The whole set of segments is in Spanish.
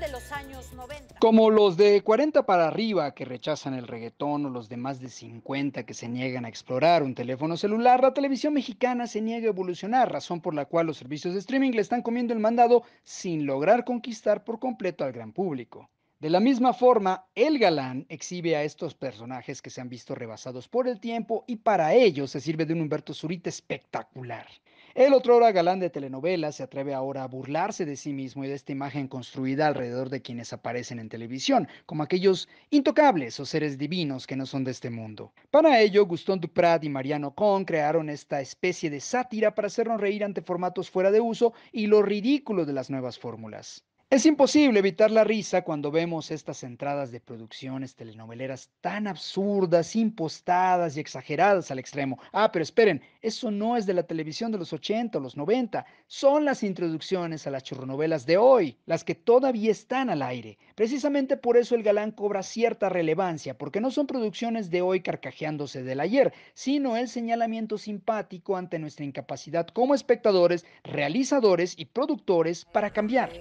de los años 90. Como los de 40 para arriba que rechazan el reggaetón o los de más de 50 que se niegan a explorar un teléfono celular, la televisión mexicana se niega a evolucionar, razón por la cual los servicios de streaming le están comiendo el mandado sin lograr conquistar por completo al gran público. De la misma forma, el galán exhibe a estos personajes que se han visto rebasados por el tiempo y para ello se sirve de un Humberto Zurita espectacular. El otro hora galán de telenovelas se atreve ahora a burlarse de sí mismo y de esta imagen construida alrededor de quienes aparecen en televisión, como aquellos intocables o seres divinos que no son de este mundo. Para ello, Gustón Duprat y Mariano Con crearon esta especie de sátira para hacernos reír ante formatos fuera de uso y lo ridículo de las nuevas fórmulas. Es imposible evitar la risa cuando vemos estas entradas de producciones telenoveleras tan absurdas, impostadas y exageradas al extremo. Ah, pero esperen, eso no es de la televisión de los 80 o los 90, son las introducciones a las churronovelas de hoy, las que todavía están al aire. Precisamente por eso el galán cobra cierta relevancia, porque no son producciones de hoy carcajeándose del ayer, sino el señalamiento simpático ante nuestra incapacidad como espectadores, realizadores y productores para cambiar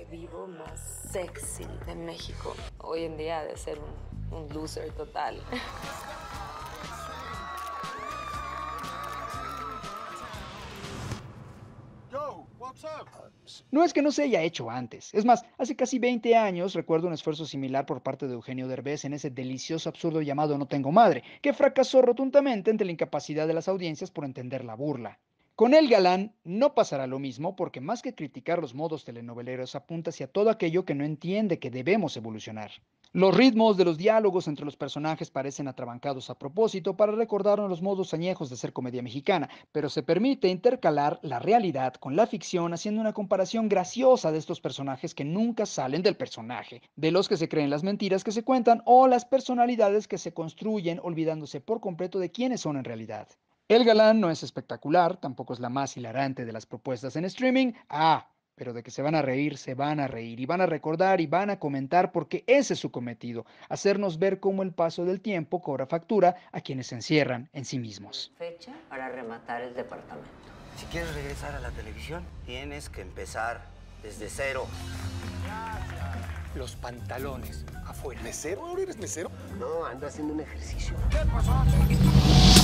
sexy de México. Hoy en día de ser un, un loser total. No es que no se haya hecho antes. Es más, hace casi 20 años recuerdo un esfuerzo similar por parte de Eugenio Derbez en ese delicioso absurdo llamado No tengo madre, que fracasó rotundamente ante la incapacidad de las audiencias por entender la burla. Con el galán no pasará lo mismo porque más que criticar los modos telenoveleros apunta hacia todo aquello que no entiende que debemos evolucionar. Los ritmos de los diálogos entre los personajes parecen atrabancados a propósito para recordarnos los modos añejos de ser comedia mexicana, pero se permite intercalar la realidad con la ficción haciendo una comparación graciosa de estos personajes que nunca salen del personaje, de los que se creen las mentiras que se cuentan o las personalidades que se construyen olvidándose por completo de quiénes son en realidad. El galán no es espectacular, tampoco es la más hilarante de las propuestas en streaming. Ah, pero de que se van a reír, se van a reír y van a recordar y van a comentar porque ese es su cometido, hacernos ver cómo el paso del tiempo cobra factura a quienes se encierran en sí mismos. Fecha para rematar el departamento. Si quieres regresar a la televisión, tienes que empezar desde cero. Los pantalones afuera. ¿Mesero? ¿Ahora eres mesero? No, ando haciendo un ejercicio. ¿Qué pasó?